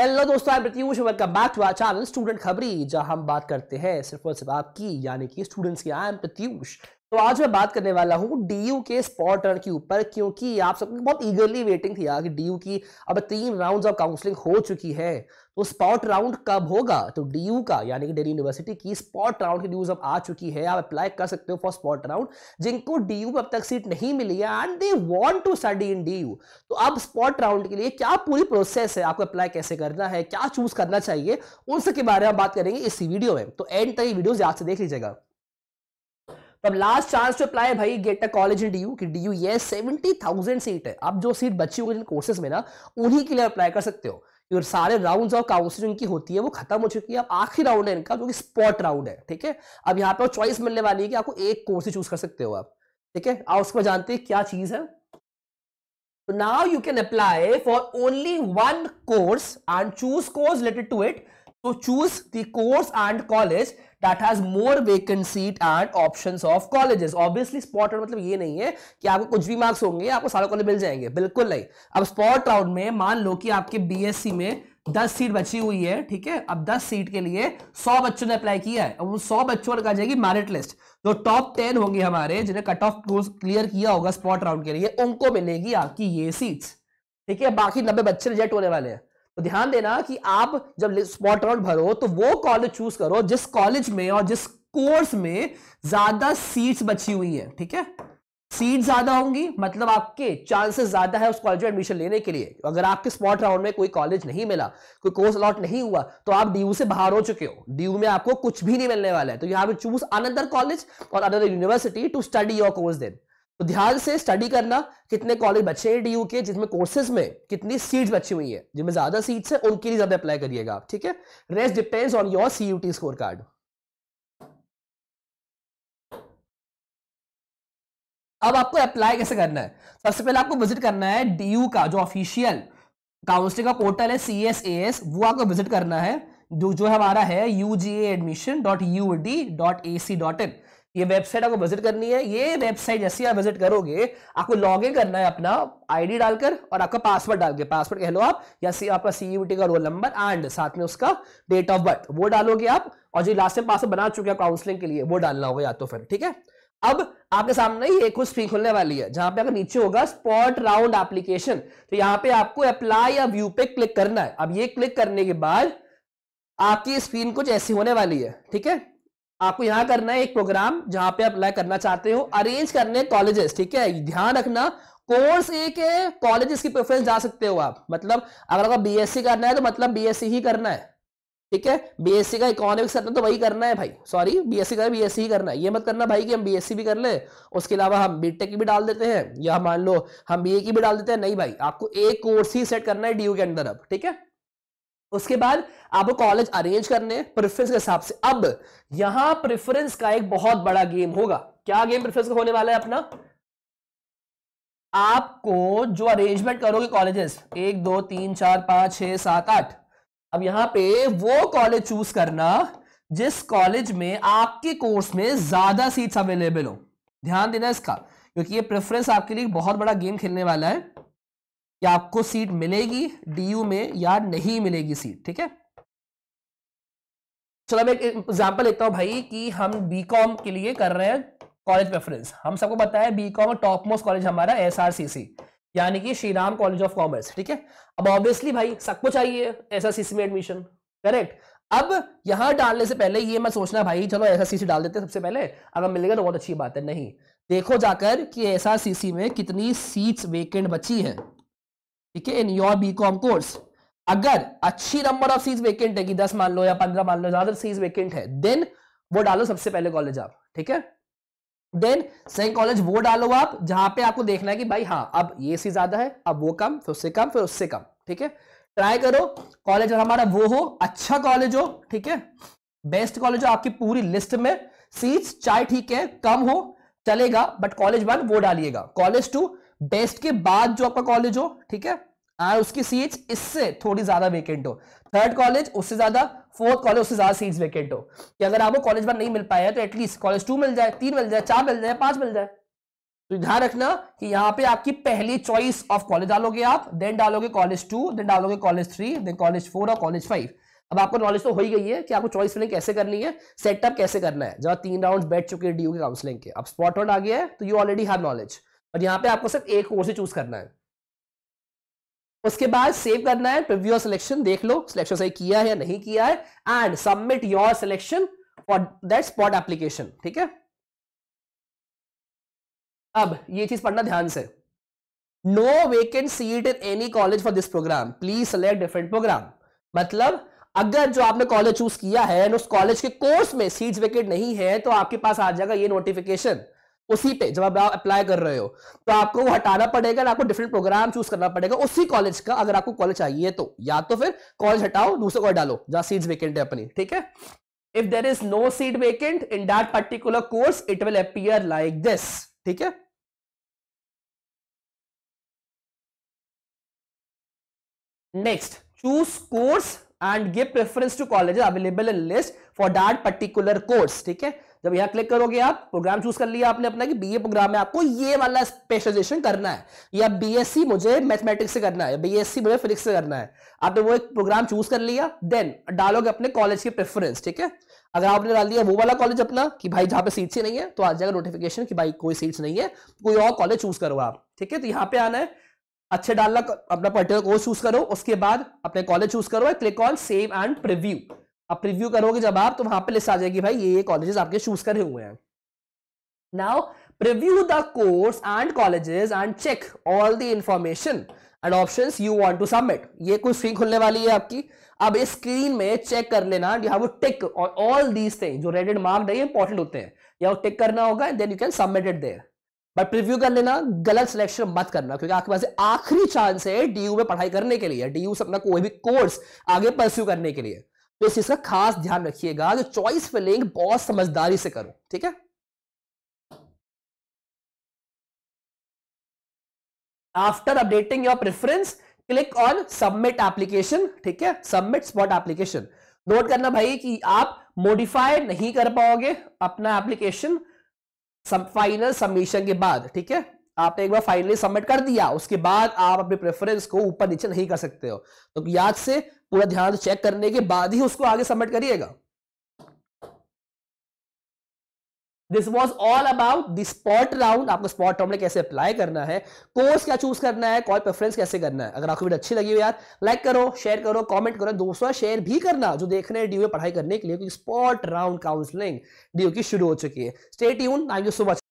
hello दोस्तों Pratyush welcome back to our channel student Khabri जहां हम बात करते हैं सिर्फ और सिर्फ आपकी यानी कि स्टूडेंट्स की आई एम प्रत्यूष तो आज मैं बात करने वाला हूँ यू के स्पॉट रन के ऊपर क्योंकि आप सबको बहुत ईगरली वेटिंग थी यार डी डीयू की अब तीन राउंड ऑफ काउंसलिंग हो चुकी है तो स्पॉट राउंड कब होगा तो डीयू का यानी कि डेली यूनिवर्सिटी की स्पॉट राउंड की न्यूज अब आ चुकी है आप अप्लाई कर सकते हो फॉर स्पॉट राउंड जिनको डी यू अब तक सीट नहीं मिली है and they want to study in DU तो अब स्पॉट राउंड के लिए क्या पूरी प्रोसेस है आपको अप्लाई कैसे करना है क्या चूज करना चाहिए उन सबके बारे में बात करेंगे इसी वीडियो में तो एंड तक वीडियो याद से देख लीजिएगा तो अब लास्ट चांस टू अप्लाई भाई get a college in DU यू कि डी ये सेवेंटी थाउजेंड सीट है अब जो सीट बची होगी जिन कोर्सेज में ना उन्हीं के लिए अप्लाई कर सकते हो और सारे राउंड्स ऑफ काउंसलिंग की होती है वो खत्म हो चुकी है अब आखिरी राउंड है इनका जो कि स्पॉट राउंड है ठीक है अब यहाँ पर चॉइस मिलने वाली है कि आपको एक कोर्स ही चूज कर सकते हो आप ठीक है आप उसको जानते हैं क्या चीज है now you can apply for only one course and choose course related to it to choose the course and college that has more vacant and options of colleges obviously spot मतलब ये नहीं है कि आपको कुछ भी मार्क्स होंगे आपको सारा कॉलेज मिल जाएंगे बिल्कुल नहीं अब स्पॉट राउंड में मान लो कि आपके बीएससी में 10 सीट बची हुई है ठीक है अब 10 सीट के लिए 100 बच्चों ने अप्लाई किया है अब उन 100 बच्चों पर कहा जाएगी मैरिट लिस्ट जो टॉप टेन होंगे हमारे जिन्हें कट ऑफ क्लियर किया होगा स्पॉट राउंड के लिए उनको मिलेगी आपकी ये सीट्स ठीक है बाकी 90 बच्चे रिजेक्ट होने वाले हैं तो ध्यान देना कि आप जब स्पॉट राउंड भरो तो वो कॉलेज चूज करो जिस कॉलेज में और जिस कोर्स में ज्यादा सीट्स बची हुई है ठीक है सीट ज्यादा होंगी मतलब आपके चांसेस ज्यादा है उस कॉलेज में एडमिशन लेने के लिए अगर आपके स्पॉट राउंड में कोई कॉलेज नहीं मिला कोई कोर्स अलॉट नहीं हुआ तो आप डीयू से बाहर हो चुके हो डीयू में आपको कुछ भी नहीं मिलने वाला है तो you have choose another college और another university to study your course then तो ध्यान से स्टडी करना कितने कॉलेज बचे हैं डीयू के जिसमें कोर्सेज में कितनी सीट्स बची हुई है जिनमें ज्यादा सीट्स है उनके लिए ज्यादा अप्लाई करिएगा आप ठीक है rest depends on your CUET score card अब आपको अप्लाई कैसे करना है सबसे पहले आपको विजिट करना है डीयू का जो ऑफिशियल काउंसलिंग का पोर्टल है सी एस ए एस वो आपको विजिट करना है जो जो हमारा है U G admission dot U D dot A C dot in ये वेबसाइट आपको विजिट करनी है ये वेबसाइट जैसे आप विजिट करोगे आपको लॉग इन करना है अपना आईडी डालकर और आपका पासवर्ड डाल के पासवर्ड कह लो आप या सी आपका सीयूटी का रोल नंबर एंड साथ में उसका डेट ऑफ बर्थ वो डालोगे आप और जो लास्ट में पासवर्ड बना चुके हैं काउंसलिंग के लिए वो डालना होगा या तो फिर ठीक है अब आपके सामने ही एक स्क्रीन खुलने वाली है जहां पे अगर नीचे होगा स्पॉट राउंड एप्लीकेशन तो यहाँ पे आपको अप्लाई या व्यू पे क्लिक करना है अब ये क्लिक करने के बाद आपकी स्क्रीन कुछ ऐसी होने वाली है ठीक है आपको यहां करना है एक प्रोग्राम जहां पे अप्लाई करना चाहते हो अरेंज करने कॉलेजेस ठीक है ध्यान रखना कोर्स एक है कॉलेजेस की प्रेफरेंस जा सकते हो आप मतलब अगर आपको बीएससी करना है तो मतलब बीएससी ही करना है ठीक है बीएससी का इकोनॉमिक्स करना तो वही करना है भाई सॉरी बीएससी का बीएससी ही करना है ये मत करना भाई कि हम बीएससी भी कर ले उसके अलावा हम बीटेक की भी डाल देते हैं या मान लो हम बीए की भी डाल देते हैं नहीं भाई आपको एक कोर्स ही सेट करना है डी के अंदर अब ठीक है उसके बाद आपको कॉलेज अरेंज करने प्रेफरेंस के हिसाब से अब यहां प्रेफरेंस का एक बहुत बड़ा गेम होगा क्या गेम प्रेफरेंस का होने वाला है अपना आपको जो अरेंजमेंट करोगे कॉलेजेस एक दो तीन चार पांच छह सात आठ अब यहां पे वो कॉलेज चूज करना जिस कॉलेज में आपके कोर्स में ज्यादा सीट्स अवेलेबल हो ध्यान देना इसका क्योंकि ये प्रेफरेंस आपके लिए बहुत बड़ा गेम खेलने वाला है कि आपको सीट मिलेगी डीयू में या नहीं मिलेगी सीट ठीक है चलो मैं एक एग्जाम्पल लेता हूं भाई कि हम बीकॉम के लिए कर रहे हैं कॉलेज प्रेफरेंस हम सबको पता है बीकॉम टॉप मोस्ट कॉलेज हमारा एसआरसीसी यानी कि Shri Ram college of commerce ठीक है अब ऑब्वियसली भाई सबको चाहिए एसआरसीसी में एडमिशन करेक्ट अब यहां डालने से पहले ये मैं सोचना भाई चलो एसआरसीसी डाल देते सबसे पहले अगर मिलेगा तो बहुत अच्छी बात है नहीं देखो जाकर कि एसआरसीसी में कितनी सीट्स वेकेंट बची हैं ठीक है in your BCom course अगर अच्छी नंबर ऑफ सीट वेकेंट है कि दस मान लो या पंद्रह मान लो ज्यादा सीट वेकेंट है देन वो डालो सबसे पहले कॉलेज आप ठीक है देन सेम कॉलेज वो डालो आप जहां पे आपको देखना है कि भाई हाँ अब ये सी ज्यादा है अब वो कम फिर उससे कम फिर उससे कम ठीक है ट्राई करो कॉलेज हमारा वो हो अच्छा कॉलेज हो ठीक है बेस्ट कॉलेज हो आपकी पूरी लिस्ट में सीट्स चाहे ठीक है कम हो चलेगा बट कॉलेज वन वो डालिएगा कॉलेज टू बेस्ट के बाद जो आपका कॉलेज हो ठीक है और उसकी सीट इससे थोड़ी ज्यादा वेकेंट हो थर्ड कॉलेज उससे ज्यादा फोर्थ कॉलेज उससे ज्यादा सीट वेकेंट हो कि अगर आपको कॉलेज बार नहीं मिल पाया तो एटलीस्ट कॉलेज टू मिल जाए तीन मिल जाए चार मिल जाए पांच मिल जाए तो ध्यान रखना कि यहाँ पे आपकी पहली चॉइस ऑफ कॉलेज डालोगे आप देन डालोगे कॉलेज टू देन डालोगे college three then college four और कॉलेज फाइव अब आपको नॉलेज तो हो ही गई है कि आपको चॉइस फिलिंग कैसे करनी है सेटअप कैसे करना है जब तीन राउंड बैठ चुके हैं डीयू के काउंसलिंग के अब स्पॉट आउट आ गया है तो यू ऑलरेडी हैव नॉलेज और यहां पे आपको सिर्फ एक कोर्स ही चूज करना है उसके बाद सेव करना है प्रिव्यू सिलेक्शन देख लो सिलेक्शन सही किया है या नहीं किया है and submit your selection for that spot application ठीक है अब ये चीज पढ़ना ध्यान से no vacant seat in any college for this program please select different program मतलब अगर जो आपने कॉलेज चूज किया है उस कॉलेज के कोर्स में सीट वेकेंट नहीं है तो आपके पास आ जाएगा ये नोटिफिकेशन उसी पे जब आप अप्लाई कर रहे हो तो आपको वो हटाना पड़ेगा आपको डिफरेंट प्रोग्राम चूज करना पड़ेगा उसी कॉलेज का अगर आपको कॉलेज चाहिए तो या तो फिर कॉलेज हटाओ दूसरे कॉलेज डालो जहां सीट वेकेंट है अपनी ठीक है if there is no seat vacant in that particular course it will appear like this ठीक है next choose course and give preference to college available in list for that particular course ठीक है जब यहां क्लिक करोगे आप programme choose कर लिया आपने अपना कि बीए प्रोग्राम में आपको ये वाला स्पेशलाइजेशन करना है या बीएससी मुझे मैथमेटिक्स से करना है बीएससी मुझे फिजिक्स से करना है आपने वो एक प्रोग्राम चूज कर लिया देन डालोगे अपने कॉलेज की प्रेफरेंस ठीक है अगर आपने डाल दिया वो वाला कॉलेज अपना कि भाई जहां पे सीट्स ही नहीं है तो आ जाएगा नोटिफिकेशन कि भाई कोई सीट्स नहीं है कोई और कॉलेज चूज करो आप ठीक है तो यहाँ पे आना है अच्छे डालना अपना पर्टिकुलर कोर्स चूज करो उसके बाद अपने कॉलेज चूज करो click on save and preview अब प्रीव्यू करोगे जब आप तो वहां पे लिस्ट आ जाएगी भाई ये ये कॉलेजेस आपके चूज करे हुए हैं now preview the course and colleges and check all the information and option you want to submit ये कुछ स्क्रीन खुलने वाली है आपकी अब इस स्क्रीन में चेक कर लेना you have tick all these thing जो रेडेड मार्क है इंपॉर्टेंट होते हैं यू टिक करना होगा then you can submit it there but preview कर लेना गलत सिलेक्शन मत करना क्योंकि आपके पास आखिरी चांस है डीयू में पढ़ाई करने के लिए डीयू से अपना कोई भी कोर्स आगे परस्यू करने के लिए तो इस चीज का खास ध्यान रखिएगा जो चॉइस फिलिंग बहुत समझदारी से करो ठीक है after updating your preference click on submit application ठीक है सबमिट स्पॉट एप्लीकेशन नोट करना भाई कि आप मोडिफाई नहीं कर पाओगे अपना एप्लीकेशन फाइनल सबमिशन के बाद ठीक है आपने एक बार फाइनली सबमिट कर दिया उसके बाद आप अपने प्रेफरेंस को ऊपर नीचे नहीं कर सकते हो तो याद से पूरा ध्यान चेक करने के बाद ही उसको आगे सबमिट करिएगा this was all about the spot round आपको स्पॉट राउंड कैसे अप्लाई करना है कोर्स क्या चूज करना है कॉल प्रेफरेंस कैसे करना है अगर आपको वीडियो अच्छी लगी हो यार लाइक करो शेयर करो कमेंट करो दोस्तों शेयर भी करना जो देख रहे हैं डीओ e पढ़ाई करने के लिए क्योंकि स्पॉट राउंड काउंसलिंग डी की शुरू हो चुकी है स्टेट यून थैंक यू सो मच